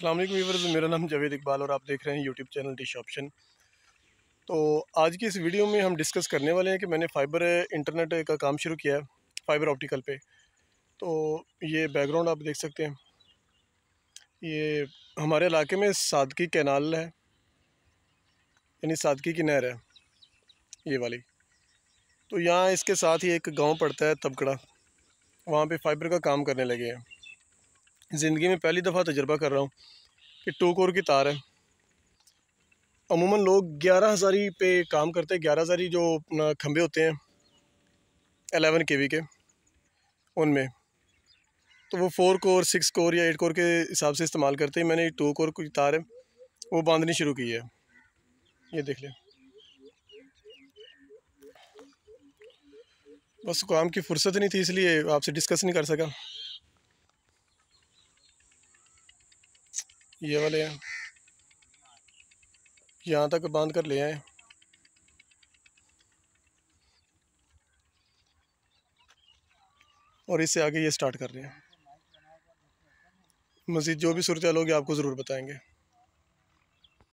अल्लाम वीवर्स मेरा नाम जावेद इकबाल और आप देख रहे हैं यूट्यूब चैनल डिश ऑप्शन तो आज की इस वीडियो में हम डिस्कस करने वाले हैं कि मैंने फ़ाइबर इंटरनेट का काम शुरू किया है फ़ाइबर ऑप्टिकल पे तो ये बैकग्राउंड आप देख सकते हैं ये हमारे इलाके में सादगी कैनाल है यानी सादगी की नहर है ये वाली तो यहाँ इसके साथ ही एक गाँव पड़ता है तबकड़ा वहाँ पर फ़ाइबर का काम करने लगे हैं ज़िंदगी में पहली दफ़ा तजर्बा कर रहा हूँ कि टू कोर की तार है अमूमन लोग ग्यारह हज़ारी पे काम करते हैं ग्यारह हज़ारी जो अपना खम्भे होते हैं एलेवन के वी के उनमें तो वो फोर कोर सिक्स कोर या एट कोर के हिसाब से इस्तेमाल करते हैं मैंने टू कोर की तार है वो बांधनी शुरू की है ये देख लें बस काम की फुर्सत नहीं थी इसलिए आपसे डिस्कस नहीं कर सका ये वाले हैं यहाँ तक बांध कर ले आए और इससे आगे ये स्टार्ट कर रहे हैं मज़ीद जो भी सूरत होगी आपको ज़रूर बताएंगे